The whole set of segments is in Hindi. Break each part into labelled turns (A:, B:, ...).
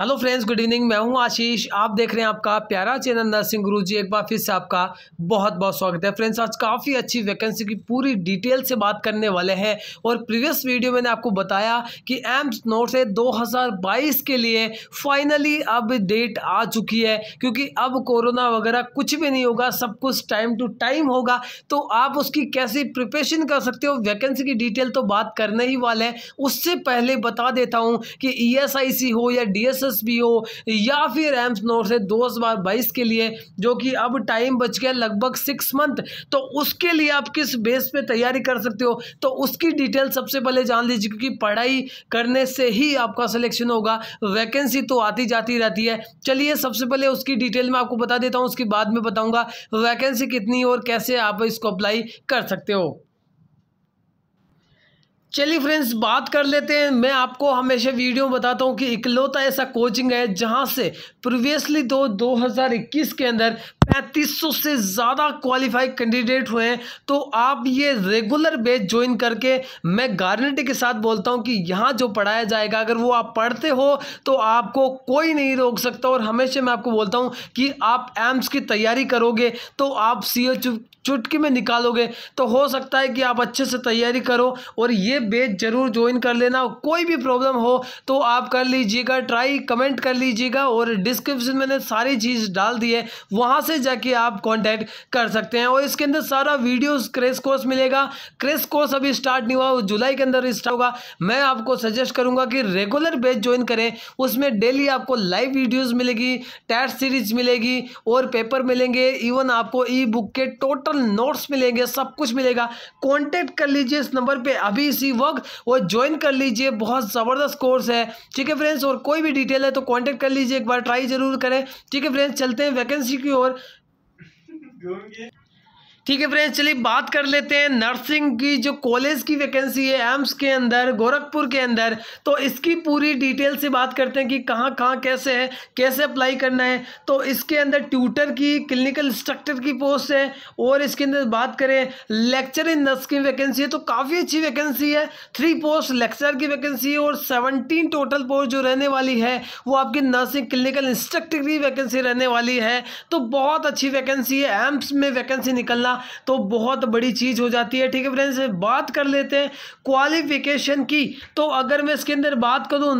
A: हेलो फ्रेंड्स गुड इवनिंग मैं हूं आशीष आप देख रहे हैं आपका प्यारा चैनल नर्सिंग गुरु जी एक बार फिर से आपका बहुत बहुत स्वागत है फ्रेंड्स आज काफ़ी अच्छी वैकेंसी की पूरी डिटेल से बात करने वाले हैं और प्रीवियस वीडियो मैंने आपको बताया कि एम्स नोट से 2022 के लिए फाइनली अब डेट आ चुकी है क्योंकि अब कोरोना वगैरह कुछ भी नहीं होगा सब कुछ टाइम टू टाइम होगा तो आप उसकी कैसी प्रिपरेशन कर सकते हो वैकेंसी की डिटेल तो बात करने ही वाले हैं उससे पहले बता देता हूँ कि ई e हो या डी एसएसबी हो या फिर एम्स नोट से दो हज़ार बाईस के लिए जो कि अब टाइम बच गया लगभग सिक्स मंथ तो उसके लिए आप किस बेस पे तैयारी कर सकते हो तो उसकी डिटेल सबसे पहले जान लीजिए क्योंकि पढ़ाई करने से ही आपका सिलेक्शन होगा वैकेंसी तो आती जाती रहती है चलिए सबसे पहले उसकी डिटेल में आपको बता देता हूँ उसके बाद में बताऊँगा वैकेंसी कितनी और कैसे आप इसको अप्लाई कर सकते हो चलिए फ्रेंड्स बात कर लेते हैं मैं आपको हमेशा वीडियो में बताता हूँ कि इकलौता ऐसा कोचिंग है जहाँ से प्रीवियसली तो 2021 के अंदर 3500 से ज़्यादा क्वालिफाई कैंडिडेट हुए हैं तो आप ये रेगुलर बेच ज्वाइन करके मैं गारंटी के साथ बोलता हूँ कि यहाँ जो पढ़ाया जाएगा अगर वो आप पढ़ते हो तो आपको कोई नहीं रोक सकता और हमेशा मैं आपको बोलता हूँ कि आप एम्स की तैयारी करोगे तो आप सी चुटकी में निकालोगे तो हो सकता है कि आप अच्छे से तैयारी करो और ये बेच जरूर ज्वाइन कर लेना कोई भी प्रॉब्लम हो तो आप कर लीजिएगा ट्राई कमेंट कर लीजिएगा और डिस्क्रिप्शन मैंने सारी चीज़ डाल दी है वहाँ से जाके आप कॉन्टैक्ट कर सकते हैं और इसके अंदर सारा वीडियोस क्रेस कोर्स मिलेगा क्रेस कोर्स अभी स्टार्ट नहीं हुआ जुलाई के अंदर स्टार्ट होगा मैं आपको सजेस्ट करूंगा कि रेगुलर बेच ज्वाइन करें उसमें डेली आपको लाइव वीडियोज मिलेगी टेस्ट सीरीज मिलेगी और पेपर मिलेंगे इवन आपको ई बुक के टोटल नोट्स मिलेंगे सब कुछ मिलेगा कॉन्टैक्ट कर लीजिए इस नंबर पर अभी इसी वक्त और ज्वाइन कर लीजिए बहुत ज़बरदस्त कोर्स है ठीक है फ्रेंड्स और कोई भी डिटेल है तो कॉन्टैक्ट कर लीजिए एक बार ट्राई जरूर करें ठीक है फ्रेंड्स चलते हैं वैकेंसी की ओर Gölge ठीक है फ्रेंड्स चलिए बात कर लेते हैं नर्सिंग की जो कॉलेज की वैकेंसी है एम्स के अंदर गोरखपुर के अंदर तो इसकी पूरी डिटेल से बात करते हैं कि कहाँ कहाँ कैसे है कैसे अप्लाई करना है तो इसके अंदर ट्यूटर की क्लिनिकल इंस्ट्रक्टर की पोस्ट है और इसके अंदर बात करें लेक्चर इन नर्स की वैकेंसी है तो काफ़ी अच्छी वैकेंसी है थ्री पोस्ट लेक्चर की वैकेंसी है और सेवनटीन टोटल पोस्ट जो रहने वाली है वो आपकी नर्सिंग क्लिनिकल इंस्ट्रक्टर की वैकेंसी रहने वाली है तो बहुत अच्छी वैकेंसी है एम्स में वैकेंसी निकलना तो बहुत बड़ी चीज़ हो जाती है ठीक है फ्रेंड्स बात कर लेते हैं क्वालिफिकेशन की तो अगर मैं इसके अंदर बात करूँ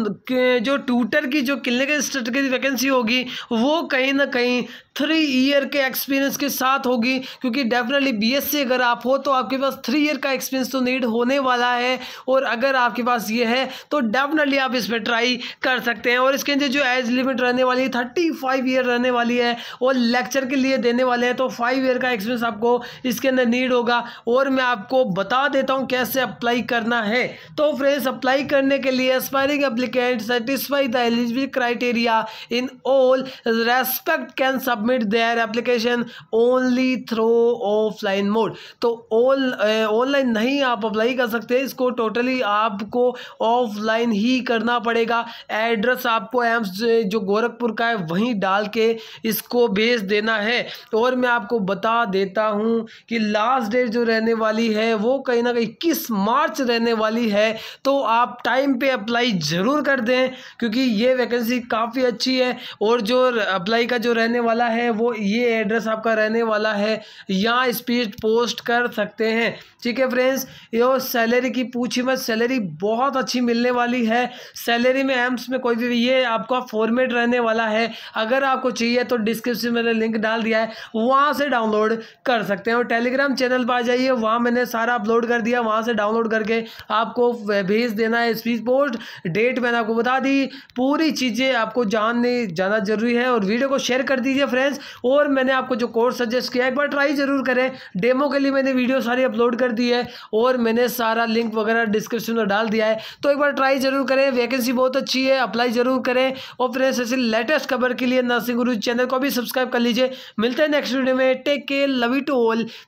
A: जो ट्यूटर की जो क्लिनिकल स्टडी की वैकेंसी होगी वो कहीं ना कहीं थ्री ईयर के एक्सपीरियंस के साथ होगी क्योंकि डेफिनेटली बीएससी अगर आप हो तो आपके पास थ्री ईयर का एक्सपीरियंस तो नीड होने वाला है और अगर आपके पास ये है तो डेफिनेटली आप इस पर ट्राई कर सकते हैं और इसके अंदर जो एज लिमिट रहने वाली है थर्टी फाइव ईयर रहने वाली है और लेक्चर के लिए देने वाले हैं तो फाइव ईयर का एक्सपीरियंस आपको इसके अंदर नीड होगा और मैं आपको बता देता हूँ कैसे अप्लाई करना है तो फ्रेंड्स अप्लाई करने के लिए aspiring applicant satisfy the eligible criteria in all respect can submit their application only through offline mode तो ऑल ऑनलाइन eh, नहीं आप अप्लाई कर सकते इसको टोटली आपको ऑफलाइन ही करना पड़ेगा एड्रेस आपको एम्स जो गोरखपुर का है वहीं डाल के इसको भेज देना है और मैं आपको बता देता हूँ हूँ कि लास्ट डेट जो रहने वाली है वो कहीं ना कहीं इक्कीस मार्च रहने वाली है तो आप टाइम पे अप्लाई ज़रूर कर दें क्योंकि ये वैकेंसी काफ़ी अच्छी है और जो अप्लाई का जो रहने वाला है वो ये एड्रेस आपका रहने वाला है यहाँ स्पीड पोस्ट कर सकते हैं ठीक है फ्रेंड्स यो सैलरी की पूछी मत सैलरी बहुत अच्छी मिलने वाली है सैलरी में एम्स में कोई भी ये आपका फॉर्मेट रहने वाला है अगर आपको चाहिए तो डिस्क्रिप्शन में लिंक डाल दिया है वहाँ से डाउनलोड कर सकते सकते हैं और टेलीग्राम चैनल पर आ जाइए वहाँ मैंने सारा अपलोड कर दिया वहाँ से डाउनलोड करके आपको भेज देना है स्पीच पोस्ट डेट मैंने आपको बता दी पूरी चीज़ें आपको जानने जाना जरूरी है और वीडियो को शेयर कर दीजिए फ्रेंड्स और मैंने आपको जो कोर्स सजेस्ट किया एक बार ट्राई ज़रूर करें डेमो के लिए मैंने वीडियो सारी अपलोड कर दी है और मैंने सारा लिंक वगैरह डिस्क्रिप्शन में डाल दिया है तो एक बार ट्राई ज़रूर करें वैकेंसी बहुत अच्छी है अप्लाई ज़रूर करें और फ्रेंड्स ऐसी लेटेस्ट खबर के लिए नर्सिंग गुरु चैनल को भी सब्सक्राइब कर लीजिए मिलते हैं नेक्स्ट वीडियो में take care love it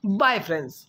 A: Bye friends.